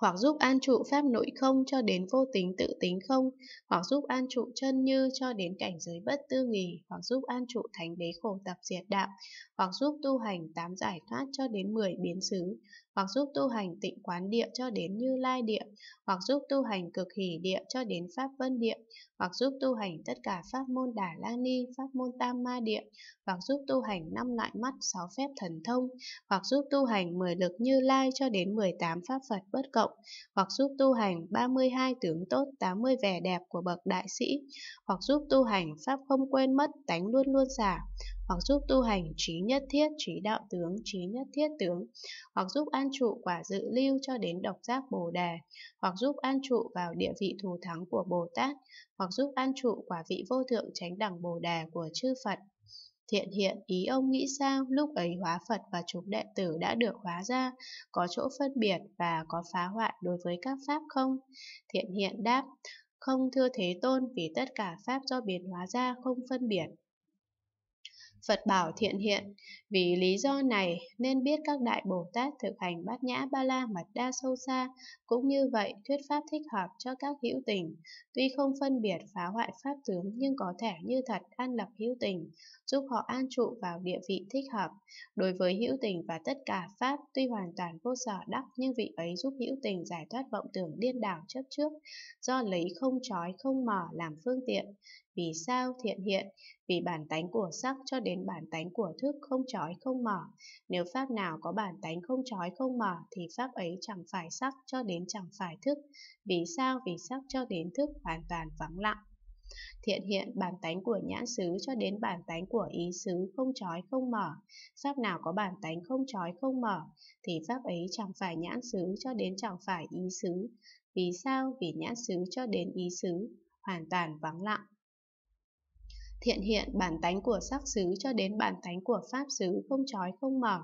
hoặc giúp an trụ pháp nội không cho đến vô tính tự tính không, hoặc giúp an trụ chân như cho đến cảnh giới bất tư nghì, hoặc giúp an trụ thánh đế khổ tập diệt đạo, hoặc giúp tu hành tám giải thoát cho đến mười biến xứ, hoặc giúp tu hành tịnh quán địa cho đến như lai địa, hoặc giúp tu hành cực hỷ địa cho đến pháp vân địa, hoặc giúp tu hành tất cả pháp môn đà la ni, pháp môn tam ma địa, hoặc giúp tu hành năm loại mắt, sáu phép thần thông, hoặc giúp tu hành mười lực như lai cho đến mười tám pháp Phật bất cộng rộng, hoặc giúp tu hành 32 tướng tốt 80 vẻ đẹp của bậc đại sĩ, hoặc giúp tu hành pháp không quên mất tánh luôn luôn giả, hoặc giúp tu hành trí nhất thiết trí đạo tướng trí nhất thiết tướng, hoặc giúp an trụ quả dự lưu cho đến độc giác bồ đề, hoặc giúp an trụ vào địa vị thù thắng của Bồ Tát, hoặc giúp an trụ quả vị vô thượng chánh đẳng bồ đề của chư Phật. Thiện hiện ý ông nghĩ sao lúc ấy hóa Phật và chúng đệ tử đã được hóa ra, có chỗ phân biệt và có phá hoại đối với các pháp không? Thiện hiện đáp, không thưa Thế Tôn vì tất cả pháp do biến hóa ra không phân biệt. Phật bảo thiện hiện, vì lý do này nên biết các đại Bồ Tát thực hành bát nhã ba la mật đa sâu xa, cũng như vậy thuyết pháp thích hợp cho các hữu tình, tuy không phân biệt phá hoại pháp tướng nhưng có thể như thật an lập hữu tình, giúp họ an trụ vào địa vị thích hợp. Đối với hữu tình và tất cả pháp tuy hoàn toàn vô sở đắc nhưng vị ấy giúp hữu tình giải thoát vọng tưởng điên đảo chấp trước, do lấy không trói không mở làm phương tiện, vì sao thiện hiện, vì bản tánh của sắc cho đến bản tánh của thức không trói không mở. Nếu pháp nào có bản tánh không trói không mở thì pháp ấy chẳng phải sắc cho đến chẳng phải thức. Vì sao? Vì sắc cho đến thức hoàn toàn vắng lặng. Thiện hiện bản tánh của nhãn xứ cho đến bản tánh của ý xứ không trói không mở. Pháp nào có bản tánh không trói không mở thì pháp ấy chẳng phải nhãn xứ cho đến chẳng phải ý xứ. Vì sao? Vì nhãn xứ cho đến ý xứ hoàn toàn vắng lặng thiện hiện bản tánh của sắc xứ cho đến bản tánh của pháp xứ không trói không mở.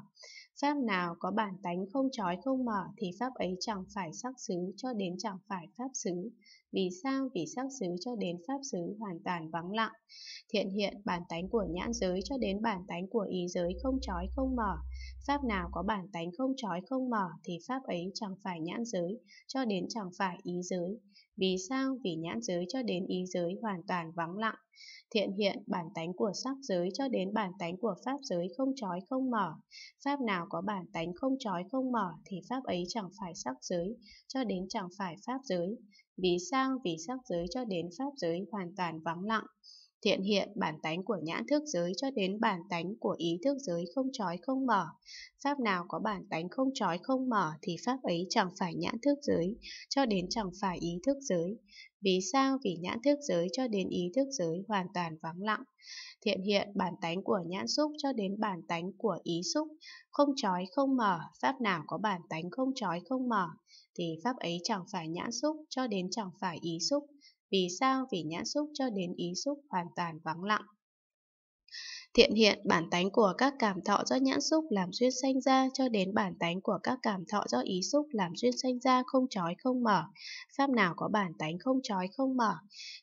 Pháp nào có bản tánh không trói không mở thì pháp ấy chẳng phải sắc xứ cho đến chẳng phải pháp xứ. Vì sao? Vì sắc xứ cho đến pháp xứ hoàn toàn vắng lặng. Thiện hiện bản tánh của nhãn giới cho đến bản tánh của ý giới không trói không mở Pháp nào có bản tánh không trói không mở thì Pháp ấy chẳng phải nhãn giới, cho đến chẳng phải ý giới. Vì sao? Vì nhãn giới cho đến ý giới hoàn toàn vắng lặng. Thiện hiện bản tánh của sắc giới cho đến bản tánh của Pháp giới không trói không mở. Pháp nào có bản tánh không trói không mở thì Pháp ấy chẳng phải sắc giới, cho đến chẳng phải Pháp giới. Vì sao? Vì sắc giới cho đến Pháp giới hoàn toàn vắng lặng thiện hiện bản tánh của nhãn thức giới cho đến bản tánh của ý thức giới không trói không mở. Pháp nào có bản tánh không trói không mở thì pháp ấy chẳng phải nhãn thức giới, cho đến chẳng phải ý thức giới. Vì sao? Vì nhãn thức giới cho đến ý thức giới hoàn toàn vắng lặng. Thiện hiện bản tánh của nhãn xúc cho đến bản tánh của ý xúc, không trói không mở, pháp nào có bản tánh không trói không mở thì pháp ấy chẳng phải nhãn xúc cho đến chẳng phải ý xúc vì sao? Vì nhãn xúc cho đến ý xúc hoàn toàn vắng lặng. Thiện hiện bản tánh của các cảm thọ do nhãn xúc làm duyên sanh ra cho đến bản tánh của các cảm thọ do ý xúc làm duyên sanh ra không trói không mở. Pháp nào có bản tánh không trói không mở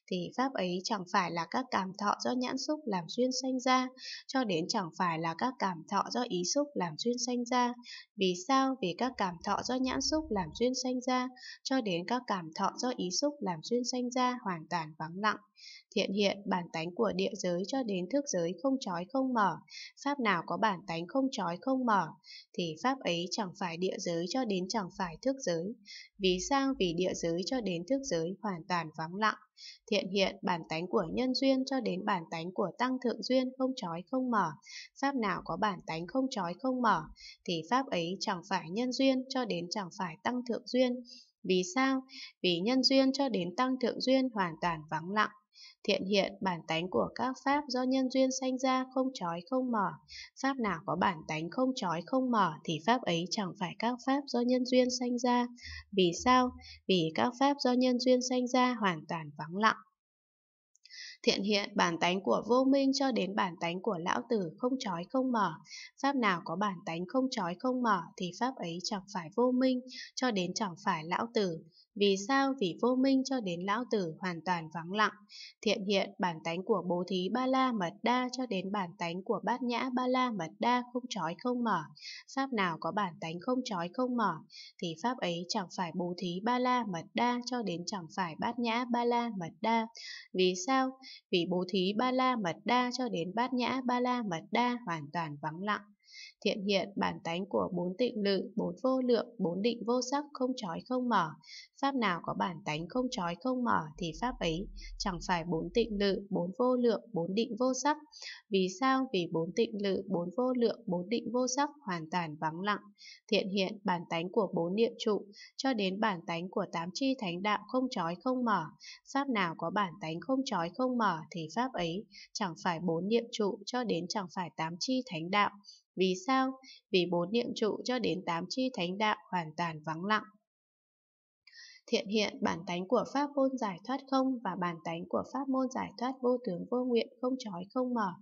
thì pháp ấy chẳng phải là các cảm thọ do nhãn xúc làm duyên sanh ra cho đến chẳng phải là các cảm thọ do ý xúc làm duyên sanh ra. Vì sao? Vì các cảm thọ do nhãn xúc làm duyên sanh ra cho đến các cảm thọ do ý xúc làm duyên sanh ra hoàn toàn vắng lặng thiện hiện bản tánh của địa giới cho đến thức giới không trói không mở, pháp nào có bản tánh không trói không mở, thì pháp ấy chẳng phải địa giới cho đến chẳng phải thức giới, vì sao vì địa giới cho đến thức giới hoàn toàn vắng lặng. Thiện hiện bản tánh của nhân duyên cho đến bản tánh của tăng thượng duyên không trói không mở, pháp nào có bản tánh không trói không mở, thì pháp ấy chẳng phải nhân duyên cho đến chẳng phải tăng thượng duyên, vì sao? Vì nhân duyên cho đến tăng thượng duyên hoàn toàn vắng lặng. Thiện hiện, bản tánh của các pháp do nhân duyên sanh ra không trói không mở. Pháp nào có bản tánh không trói không mở thì pháp ấy chẳng phải các pháp do nhân duyên sanh ra. Vì sao? Vì các pháp do nhân duyên sanh ra hoàn toàn vắng lặng, thiện hiện bản tánh của vô minh cho đến bản tánh của lão tử không trói không mở. Pháp nào có bản tánh không trói không mở thì pháp ấy chẳng phải vô minh cho đến chẳng phải lão tử. Vì sao? Vì vô minh cho đến lão tử hoàn toàn vắng lặng. Thiện hiện bản tánh của bố thí ba la mật đa cho đến bản tánh của bát nhã ba la mật đa không trói không mở. Pháp nào có bản tánh không trói không mở thì pháp ấy chẳng phải bố thí ba la mật đa cho đến chẳng phải bát nhã ba la mật đa. Vì sao? vì bố thí ba la mật đa cho đến bát nhã ba la mật đa hoàn toàn vắng lặng thiện hiện bản tánh của bốn tịnh lự, bốn vô lượng, bốn định vô sắc không trói không mở. Pháp nào có bản tánh không trói không mở thì pháp ấy chẳng phải bốn tịnh lự, bốn vô lượng, bốn định vô sắc. Vì sao? Vì bốn tịnh lự, bốn vô lượng, bốn định vô sắc hoàn toàn vắng lặng. Thiện hiện bản tánh của bốn niệm trụ cho đến bản tánh của tám chi thánh đạo không trói không mở. Pháp nào có bản tánh không trói không mở thì pháp ấy chẳng phải bốn niệm trụ cho đến chẳng phải tám chi thánh đạo vì sao? Vì bốn niệm trụ cho đến tám chi thánh đạo hoàn toàn vắng lặng. Thiện hiện bản tánh của pháp môn giải thoát không và bản tánh của pháp môn giải thoát vô tướng vô nguyện không trói không mở.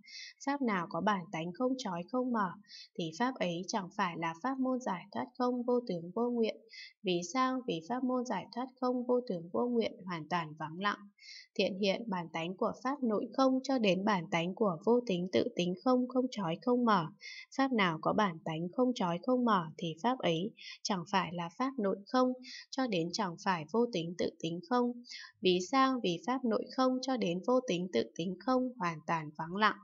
Pháp nào có bản tánh không trói không mở thì pháp ấy chẳng phải là pháp môn giải thoát không vô tướng vô nguyện. Vì sao? Vì pháp môn giải thoát không vô tướng vô nguyện hoàn toàn vắng lặng. Thiện hiện bản tánh của pháp nội không cho đến bản tánh của vô tính tự tính không không trói không mở. Pháp nào có bản tánh không trói không mở thì pháp ấy chẳng phải là pháp nội không cho đến chẳng phải phải vô tính tự tính không, Vì sao? vì pháp nội không cho đến vô tính tự tính không hoàn toàn vắng lặng,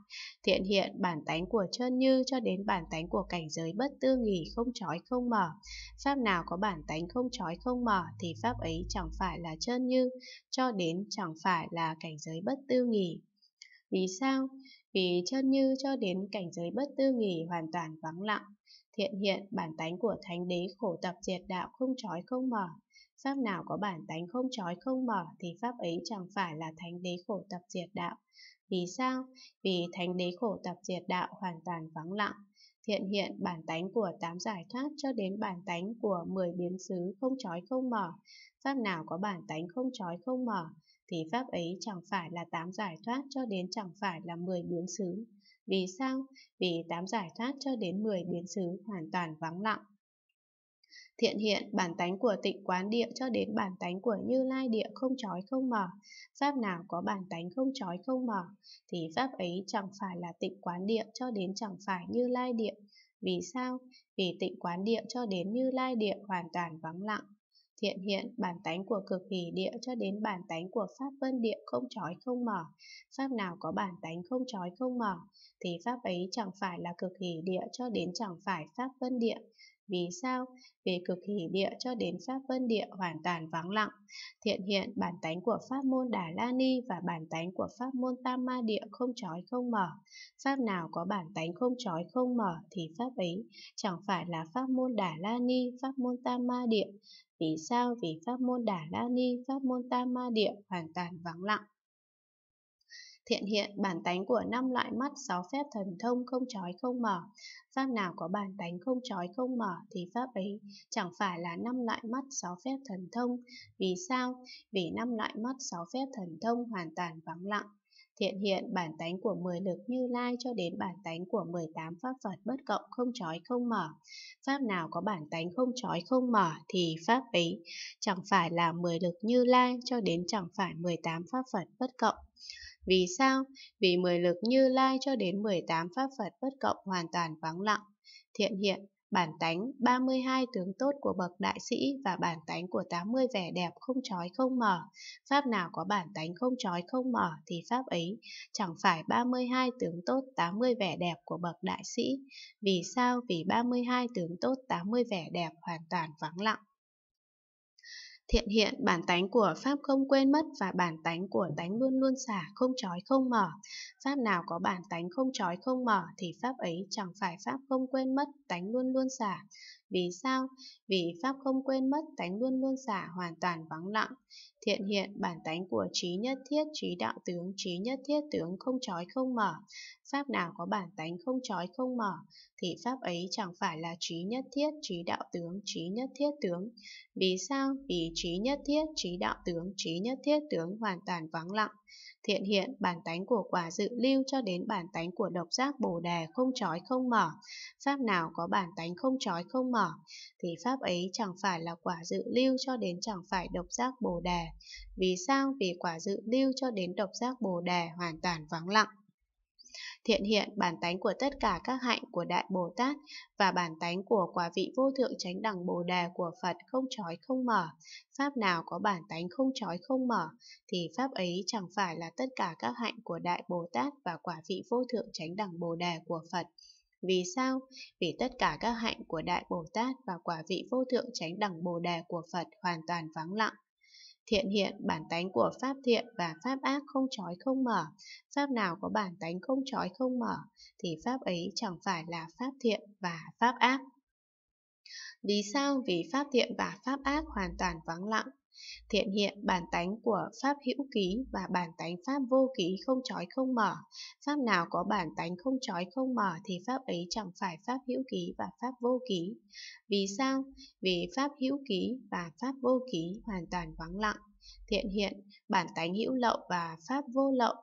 thiện hiện bản tánh của chân như cho đến bản tánh của cảnh giới bất tư nghỉ không trói không mở. Pháp nào có bản tánh không trói không mở thì pháp ấy chẳng phải là chân như, cho đến chẳng phải là cảnh giới bất tư nghỉ. Vì sao? Vì chân như cho đến cảnh giới bất tư nghỉ hoàn toàn vắng lặng, thiện hiện bản tánh của thánh đế khổ tập diệt đạo không trói không mở Pháp nào có bản tánh không trói không mở thì Pháp ấy chẳng phải là thánh đế khổ tập diệt đạo. Vì sao? Vì thánh đế khổ tập diệt đạo hoàn toàn vắng lặng. Thiện hiện bản tánh của tám giải thoát cho đến bản tánh của 10 biến xứ không trói không mở. Pháp nào có bản tánh không trói không mở thì Pháp ấy chẳng phải là tám giải thoát cho đến chẳng phải là 10 biến xứ. Vì sao? Vì tám giải thoát cho đến 10 biến xứ hoàn toàn vắng lặng. Thiện hiện, bản tánh của tịnh quán địa cho đến bản tánh của như lai địa không trói không mở. Pháp nào có bản tánh không trói không mở, thì pháp ấy chẳng phải là tịnh quán địa cho đến chẳng phải như lai địa. Vì sao? Vì tịnh quán địa cho đến như lai địa hoàn toàn vắng lặng. Thiện hiện, bản tánh của cực hỷ địa cho đến bản tánh của pháp vân địa không trói không mở. Pháp nào có bản tánh không trói không mở, thì pháp ấy chẳng phải là cực hỷ địa cho đến chẳng phải pháp vân địa. Vì sao? Vì cực hỷ địa cho đến Pháp Vân địa hoàn toàn vắng lặng. Thiện hiện bản tánh của Pháp môn Đà La Ni và bản tánh của Pháp môn Tam Ma địa không trói không mở. Pháp nào có bản tánh không trói không mở thì Pháp ấy chẳng phải là Pháp môn Đà La Ni, Pháp môn Tam Ma địa. Vì sao? Vì Pháp môn Đà La Ni, Pháp môn Tam Ma địa hoàn toàn vắng lặng. Thiện hiện bản tánh của năm loại mắt sáu phép thần thông không trói không mở. Pháp nào có bản tánh không trói không mở thì pháp ấy chẳng phải là năm loại mắt sáu phép thần thông. Vì sao? Vì năm loại mắt sáu phép thần thông hoàn toàn vắng lặng. Thiện hiện bản tánh của 10 lực như lai cho đến bản tánh của 18 pháp Phật bất cộng không trói không mở. Pháp nào có bản tánh không trói không mở thì pháp ấy chẳng phải là 10 lực như lai cho đến chẳng phải 18 pháp Phật bất cộng. Vì sao? Vì 10 lực như lai cho đến 18 pháp Phật bất cộng hoàn toàn vắng lặng. Thiện hiện, bản tánh, 32 tướng tốt của bậc đại sĩ và bản tánh của 80 vẻ đẹp không trói không mở. Pháp nào có bản tánh không trói không mở thì pháp ấy chẳng phải 32 tướng tốt 80 vẻ đẹp của bậc đại sĩ. Vì sao? Vì 32 tướng tốt 80 vẻ đẹp hoàn toàn vắng lặng. Thiện hiện bản tánh của Pháp không quên mất và bản tánh của tánh luôn luôn xả không trói không mở. Pháp nào có bản tánh không trói không mở thì Pháp ấy chẳng phải Pháp không quên mất, tánh luôn luôn xả. Vì sao? Vì Pháp không quên mất, tánh luôn luôn xả hoàn toàn vắng lặng. Thiện hiện bản tánh của trí nhất thiết trí đạo tướng trí nhất thiết tướng không trói không mở. Pháp nào có bản tánh không trói không mở thì pháp ấy chẳng phải là trí nhất thiết trí đạo tướng trí nhất thiết tướng. Vì sao? Vì trí nhất thiết trí đạo tướng trí nhất thiết tướng hoàn toàn vắng lặng. Thiện hiện bản tánh của quả dự lưu cho đến bản tánh của độc giác bồ đề không trói không mở. Pháp nào có bản tánh không trói không mở thì pháp ấy chẳng phải là quả dự lưu cho đến chẳng phải độc giác bồ đề. Vì sao? Vì quả dự lưu cho đến độc giác bồ đề hoàn toàn vắng lặng. Thiện hiện bản tánh của tất cả các hạnh của Đại Bồ Tát và bản tánh của quả vị vô thượng chánh đẳng Bồ Đề của Phật không trói không mở. Pháp nào có bản tánh không trói không mở thì Pháp ấy chẳng phải là tất cả các hạnh của Đại Bồ Tát và quả vị vô thượng chánh đẳng Bồ Đề của Phật. Vì sao? Vì tất cả các hạnh của Đại Bồ Tát và quả vị vô thượng chánh đẳng Bồ Đề của Phật hoàn toàn vắng lặng. Thiện hiện, bản tánh của pháp thiện và pháp ác không trói không mở. Pháp nào có bản tánh không trói không mở, thì pháp ấy chẳng phải là pháp thiện và pháp ác. Lý sao vì pháp thiện và pháp ác hoàn toàn vắng lặng. Thiện hiện bản tánh của pháp hữu ký và bản tánh pháp vô ký không trói không mở. Pháp nào có bản tánh không trói không mở thì pháp ấy chẳng phải pháp hữu ký và pháp vô ký. Vì sao? Vì pháp hữu ký và pháp vô ký hoàn toàn vắng lặng. Thiện hiện, bản tánh hữu lậu và pháp vô lậu